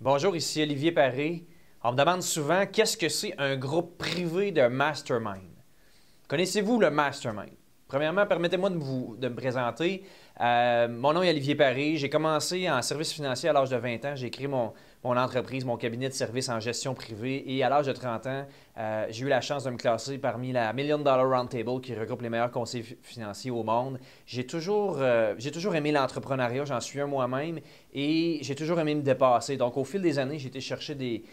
Bonjour, ici Olivier Paré. On me demande souvent qu'est-ce que c'est un groupe privé de mastermind. Connaissez-vous le mastermind? Premièrement, permettez-moi de, vous, de me présenter. Euh, mon nom est Olivier Paré. J'ai commencé en service financier à l'âge de 20 ans. J'ai écrit mon, mon entreprise, mon cabinet de services en gestion privée. Et à l'âge de 30 ans, euh, j'ai eu la chance de me classer parmi la Million Dollar Roundtable qui regroupe les meilleurs conseils financiers au monde. J'ai toujours, euh, toujours aimé l'entrepreneuriat, j'en suis un moi-même et j'ai toujours aimé me dépasser. Donc, au fil des années, j'ai été chercher des,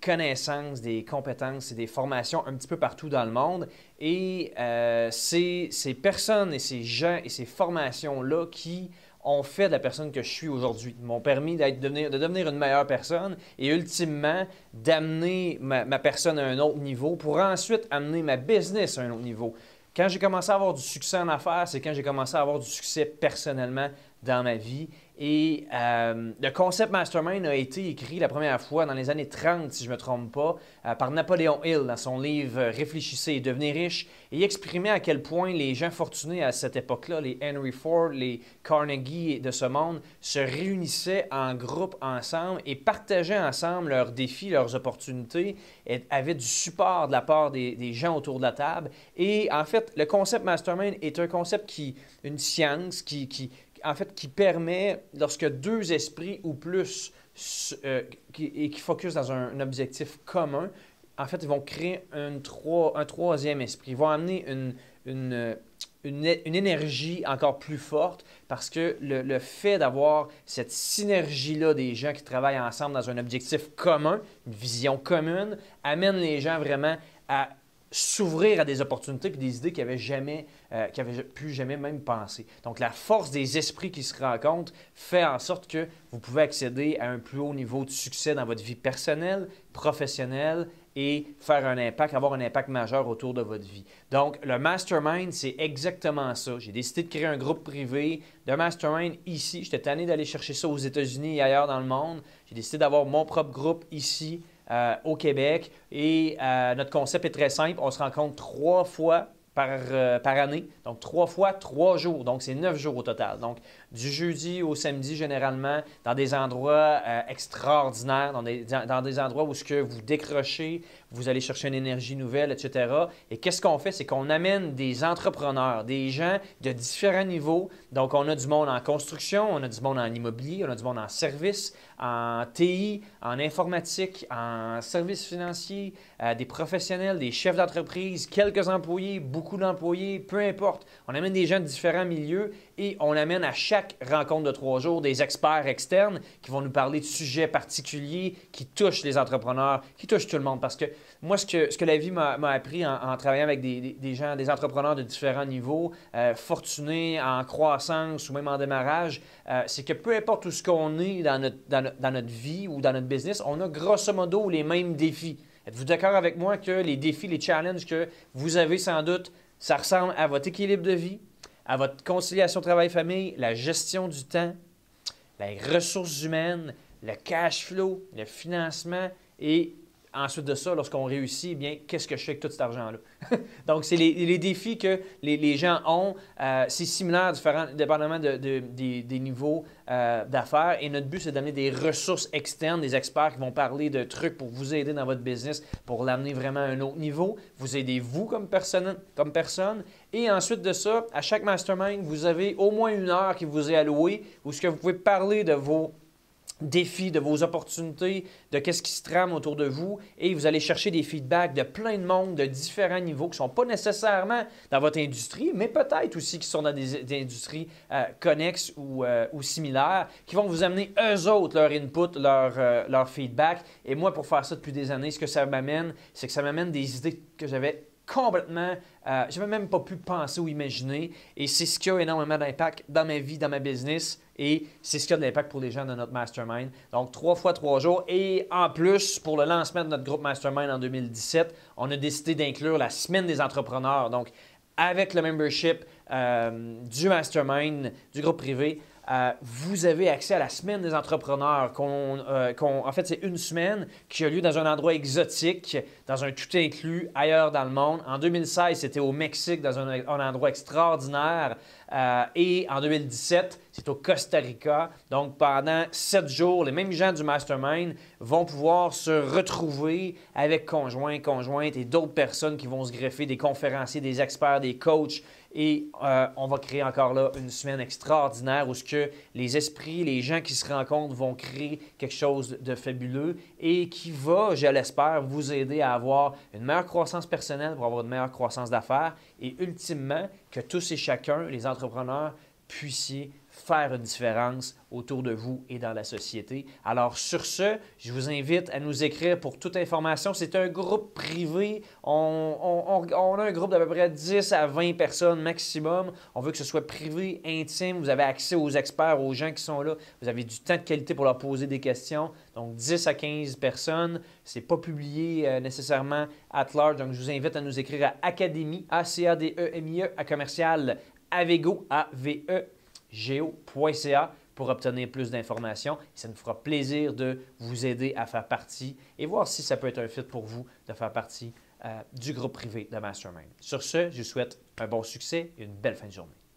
connaissances, des compétences et des formations un petit peu partout dans le monde. Et euh, c'est ces personnes et ces gens et ces formations-là qui ont fait de la personne que je suis aujourd'hui, m'ont permis de devenir une meilleure personne et ultimement d'amener ma, ma personne à un autre niveau pour ensuite amener ma business à un autre niveau. Quand j'ai commencé à avoir du succès en affaires, c'est quand j'ai commencé à avoir du succès personnellement dans ma vie et euh, le concept mastermind a été écrit la première fois dans les années 30, si je ne me trompe pas, euh, par Napoléon Hill dans son livre Réfléchissez et devenez riche. Et exprimait à quel point les gens fortunés à cette époque-là, les Henry Ford, les Carnegie de ce monde, se réunissaient en groupe ensemble et partageaient ensemble leurs défis, leurs opportunités, et avaient du support de la part des, gens autour de la table. Et en fait, le concept mastermind est un concept qui, une science qui en fait, qui permet, lorsque deux esprits ou plus euh, qui, et qui focusent dans un, objectif commun, en fait, ils vont créer un, trois, un troisième esprit. Ils vont amener une, une, une, énergie encore plus forte parce que le fait d'avoir cette synergie-là des gens qui travaillent ensemble dans un objectif commun, une vision commune, amène les gens vraiment à s'ouvrir à des opportunités et des idées qu'il n'avait jamais, euh, qui pu jamais même penser. Donc, la force des esprits qui se rencontrent fait en sorte que vous pouvez accéder à un plus haut niveau de succès dans votre vie personnelle, professionnelle et faire un impact, avoir un impact majeur autour de votre vie. Donc, le mastermind, c'est exactement ça. J'ai décidé de créer un groupe privé de mastermind ici. J'étais tanné d'aller chercher ça aux États-Unis et ailleurs dans le monde. J'ai décidé d'avoir mon propre groupe ici euh, au Québec. Et euh, notre concept est très simple. On se rencontre trois fois par, euh, par année. Donc, trois fois trois jours. Donc, c'est neuf jours au total. Donc, du jeudi au samedi généralement, dans des endroits euh, extraordinaires, dans des, endroits où ce que vous décrochez, vous allez chercher une énergie nouvelle, etc. Et qu'est-ce qu'on fait? C'est qu'on amène des entrepreneurs, des gens de différents niveaux. Donc, on a du monde en construction, on a du monde en immobilier, on a du monde en service, en TI, en informatique, en services financiers, euh, des professionnels, des chefs d'entreprise, quelques employés, beaucoup d'employés, peu importe. On amène des gens de différents milieux et on amène à chaque rencontre de trois jours des experts externes qui vont nous parler de sujets particuliers qui touchent les entrepreneurs, qui touchent tout le monde. Parce que moi, ce que, la vie m'a appris en, travaillant avec des, gens, des entrepreneurs de différents niveaux, euh, fortunés, en croissance ou même en démarrage, euh, c'est que peu importe où ce qu'on est dans dans, dans notre vie ou dans notre business, on a grosso modo les mêmes défis. Êtes-vous d'accord avec moi que les défis, les challenges que vous avez sans doute, ça ressemble à votre équilibre de vie, à votre conciliation travail-famille, la gestion du temps, les ressources humaines, le cash flow, le financement et Ensuite de ça, lorsqu'on réussit, eh bien, qu'est-ce que je fais avec tout cet argent-là? Donc, c'est les, défis que les, gens ont. Euh, c'est similaire, différent, dépendamment de, des, niveaux euh, d'affaires. Et notre but, c'est d'amener des ressources externes, des experts qui vont parler de trucs pour vous aider dans votre business, pour l'amener vraiment à un autre niveau, vous aider vous comme personne, comme personne. Et ensuite de ça, à chaque mastermind, vous avez au moins une heure qui vous est allouée où ce que vous pouvez parler de vos défis, de vos opportunités, de qu'est-ce qui se trame autour de vous et vous allez chercher des feedbacks de plein de monde de différents niveaux qui sont pas nécessairement dans votre industrie, mais peut-être aussi qui sont dans des, industries euh, connexes euh, ou, similaires, qui vont vous amener eux autres leur input, leur, euh, leur feedback. Et moi, pour faire ça depuis des années, ce que ça m'amène, c'est que ça m'amène des idées que j'avais complètement, euh, je n'avais même pas pu penser ou imaginer. Et c'est ce qui a énormément d'impact dans ma vie, dans ma business. Et c'est ce qui a de l'impact pour les gens de notre mastermind. Donc, trois fois trois jours. Et en plus, pour le lancement de notre groupe mastermind en 2017, on a décidé d'inclure la semaine des entrepreneurs. Donc, avec le membership euh, du mastermind, du groupe privé, euh, vous avez accès à la semaine des entrepreneurs. Euh, qu'on en fait, c'est une semaine qui a lieu dans un endroit exotique, dans un tout inclus ailleurs dans le monde. En 2016, c'était au Mexique, dans un, endroit extraordinaire. Euh, et en 2017, c'est au Costa Rica. Donc, pendant sept jours, les mêmes gens du mastermind vont pouvoir se retrouver avec conjoints, conjointes et d'autres personnes qui vont se greffer, des conférenciers, des experts, des coachs. Et on va créer encore là une semaine extraordinaire où ce que les esprits, les gens qui se rencontrent vont créer quelque chose de fabuleux et qui va, je l'espère, vous aider à avoir une meilleure croissance personnelle, pour avoir une meilleure croissance d'affaires et ultimement que tous et chacun, les entrepreneurs, puissiez faire une différence autour de vous et dans la société. Alors sur ce, je vous invite à nous écrire pour toute information. C'est un groupe privé. On, a un groupe d'à peu près 10 à 20 personnes maximum. On veut que ce soit privé, intime. Vous avez accès aux experts, aux gens qui sont là. Vous avez du temps de qualité pour leur poser des questions. Donc 10 à 15 personnes. C'est pas publié euh, nécessairement at large. Donc je vous invite à nous écrire à académie, A-C-A-D-E-M-I-E, e, à commercial avego, A-V-E geo.ca pour obtenir plus d'informations. Ça nous fera plaisir de vous aider à faire partie et voir si ça peut être un fit pour vous de faire partie euh, du groupe privé de Mastermind. Sur ce, je vous souhaite un bon succès et une belle fin de journée.